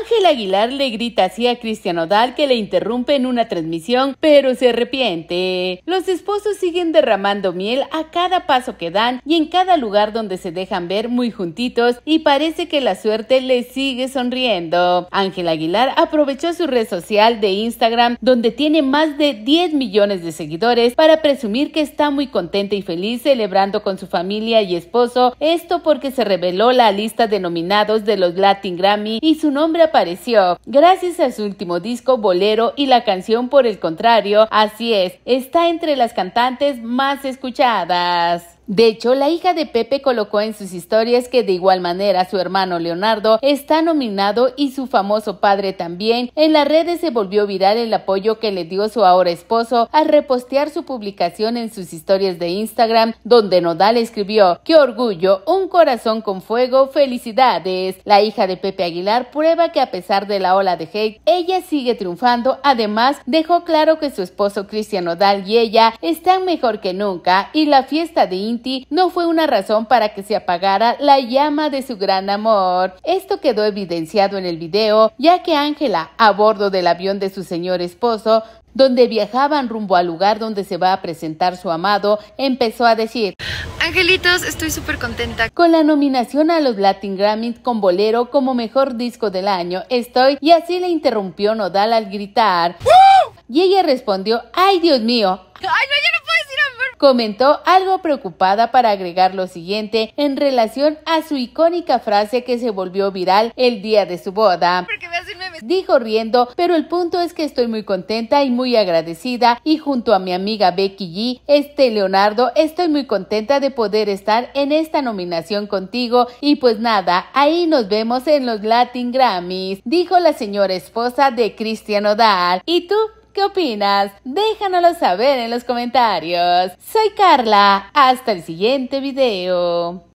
Ángel Aguilar le grita así a Cristian Odal que le interrumpe en una transmisión, pero se arrepiente. Los esposos siguen derramando miel a cada paso que dan y en cada lugar donde se dejan ver muy juntitos y parece que la suerte les sigue sonriendo. Ángel Aguilar aprovechó su red social de Instagram donde tiene más de 10 millones de seguidores para presumir que está muy contenta y feliz celebrando con su familia y esposo, esto porque se reveló la lista de nominados de los Latin Grammy y su nombre apareció, gracias a su último disco Bolero y la canción Por el contrario, así es, está entre las cantantes más escuchadas. De hecho, la hija de Pepe colocó en sus historias que de igual manera su hermano Leonardo está nominado y su famoso padre también. En las redes se volvió viral el apoyo que le dio su ahora esposo al repostear su publicación en sus historias de Instagram, donde Nodal escribió, ¡Qué orgullo! Un corazón con fuego, felicidades. La hija de Pepe Aguilar prueba que a pesar de la ola de hate, ella sigue triunfando. Además, dejó claro que su esposo Cristian Nodal y ella están mejor que nunca y la fiesta de Instagram no fue una razón para que se apagara la llama de su gran amor. Esto quedó evidenciado en el video, ya que Ángela, a bordo del avión de su señor esposo, donde viajaban rumbo al lugar donde se va a presentar su amado, empezó a decir, Angelitos, estoy súper contenta. Con la nominación a los Latin Grammys con Bolero como mejor disco del año, estoy, y así le interrumpió Nodal al gritar. Y ella respondió, ay Dios mío. ¡Ay, no, no comentó algo preocupada para agregar lo siguiente en relación a su icónica frase que se volvió viral el día de su boda. Dijo riendo, pero el punto es que estoy muy contenta y muy agradecida y junto a mi amiga Becky G, este Leonardo, estoy muy contenta de poder estar en esta nominación contigo y pues nada, ahí nos vemos en los Latin Grammys, dijo la señora esposa de Cristiano Odal. ¿Y tú ¿Qué opinas? Déjanoslo saber en los comentarios. Soy Carla, hasta el siguiente video.